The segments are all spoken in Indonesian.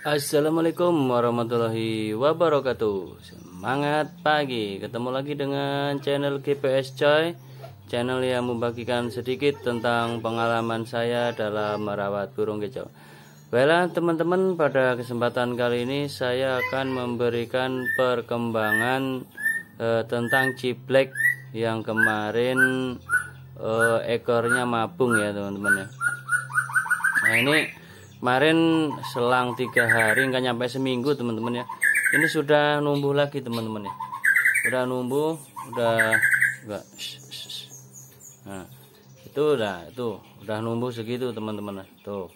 Assalamualaikum warahmatullahi wabarakatuh Semangat pagi Ketemu lagi dengan channel GPS Coy Channel yang membagikan sedikit tentang pengalaman saya dalam merawat burung kicau Baiklah teman-teman pada kesempatan kali ini saya akan memberikan perkembangan eh, tentang ciblek yang kemarin eh, ekornya mabung ya teman-teman ya. Nah ini kemarin selang tiga hari nggak nyampe seminggu teman-teman ya ini sudah numbuh lagi teman-teman ya udah numbuh udah enggak nah itu udah itu udah numbuh segitu teman-teman ya. tuh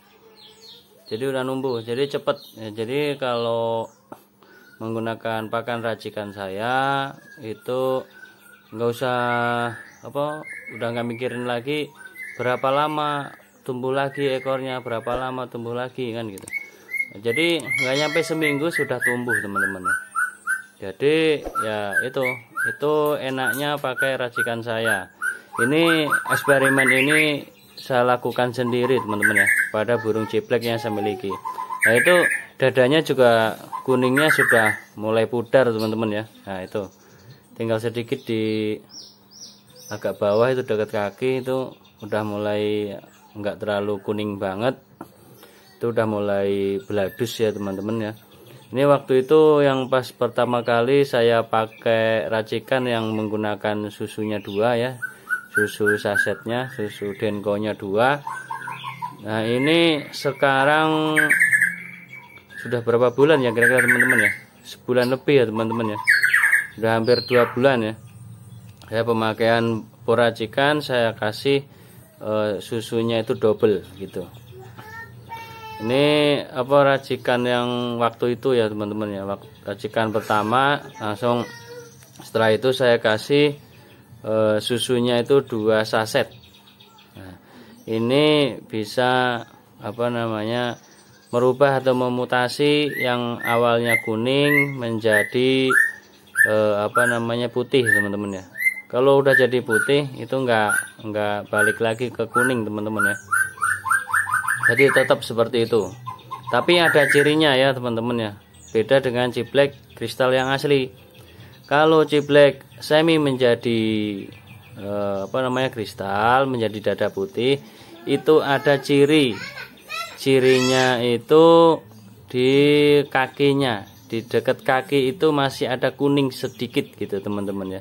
jadi udah numbuh jadi cepet ya, jadi kalau menggunakan pakan racikan saya itu nggak usah apa udah nggak mikirin lagi berapa lama tumbuh lagi ekornya berapa lama tumbuh lagi kan gitu jadi nggak nyampe seminggu sudah tumbuh teman-teman jadi ya itu itu enaknya pakai racikan saya ini eksperimen ini saya lakukan sendiri teman-teman ya pada burung ciplek yang saya miliki nah itu dadanya juga kuningnya sudah mulai pudar teman-teman ya nah itu tinggal sedikit di agak bawah itu dekat kaki itu udah mulai nggak terlalu kuning banget itu udah mulai beladus ya teman-teman ya ini waktu itu yang pas pertama kali saya pakai racikan yang menggunakan susunya dua ya susu sasetnya susu denkonya dua nah ini sekarang sudah berapa bulan ya kira-kira teman-teman ya sebulan lebih ya teman-teman ya sudah hampir dua bulan ya saya pemakaian poracikan saya kasih uh, susunya itu double gitu ini apa racikan yang waktu itu ya teman-teman ya racikan pertama langsung setelah itu saya kasih e, susunya itu dua saset nah, ini bisa apa namanya merubah atau memutasi yang awalnya kuning menjadi e, apa namanya putih teman-teman ya kalau udah jadi putih itu enggak enggak balik lagi ke kuning teman-teman ya jadi tetap seperti itu tapi ada cirinya ya teman-teman ya beda dengan ciblek kristal yang asli kalau ciblek semi menjadi eh, apa namanya kristal menjadi dada putih itu ada ciri cirinya itu di kakinya di dekat kaki itu masih ada kuning sedikit gitu teman-teman ya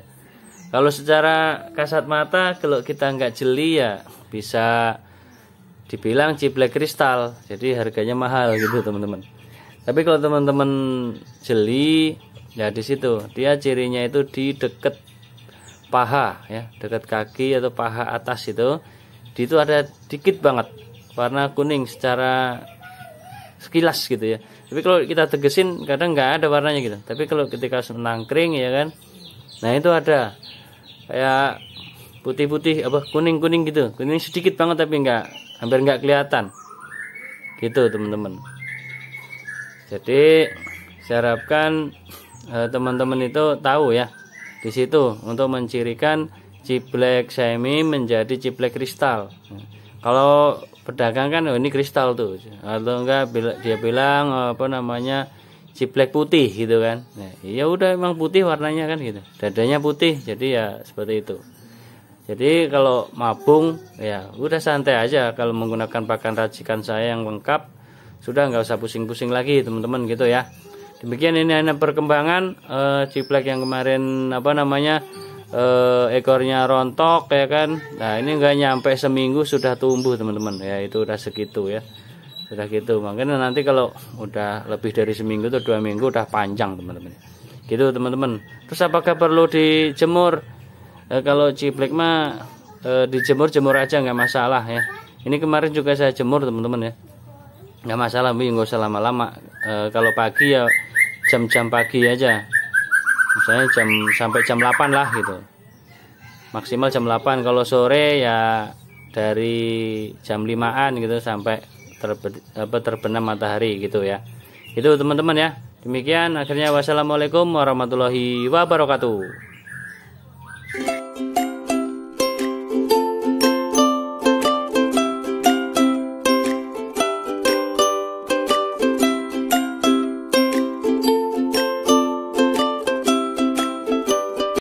kalau secara kasat mata kalau kita nggak jeli ya bisa dibilang ciblek kristal. Jadi harganya mahal gitu teman-teman. Tapi kalau teman-teman jeli ya di situ dia cirinya itu di deket paha ya, deket kaki atau paha atas itu di itu ada dikit banget warna kuning secara sekilas gitu ya. Tapi kalau kita tegesin kadang nggak ada warnanya gitu. Tapi kalau ketika menangkring ya kan, nah itu ada kayak putih-putih apa kuning-kuning gitu kuning sedikit banget tapi enggak hampir enggak kelihatan gitu teman-teman jadi saya harapkan eh, teman-teman eh, itu tahu ya di situ untuk mencirikan ciblek semi menjadi ciblek kristal kalau pedagang kan oh ini kristal tuh atau enggak dia bilang apa namanya ciplek putih gitu kan nah, ya udah emang putih warnanya kan gitu dadanya putih jadi ya seperti itu jadi kalau mabung ya udah santai aja kalau menggunakan pakan racikan saya yang lengkap sudah nggak usah pusing-pusing lagi teman-teman gitu ya demikian ini hanya perkembangan e, eh, ciplek yang kemarin apa namanya e, ekornya rontok ya kan nah ini nggak nyampe seminggu sudah tumbuh teman-teman ya itu udah segitu ya sudah gitu mungkin nanti kalau udah lebih dari seminggu atau dua minggu udah panjang teman-teman gitu teman-teman terus apakah perlu dijemur e, kalau ciblek mah e, eh, dijemur-jemur aja nggak masalah ya ini kemarin juga saya jemur teman-teman ya nggak masalah minggu nggak usah lama-lama e, kalau pagi ya jam-jam pagi aja misalnya jam sampai jam 8 lah gitu maksimal jam 8 kalau sore ya dari jam 5an gitu sampai apa, terbenam matahari gitu ya itu teman-teman ya demikian akhirnya wassalamualaikum warahmatullahi wabarakatuh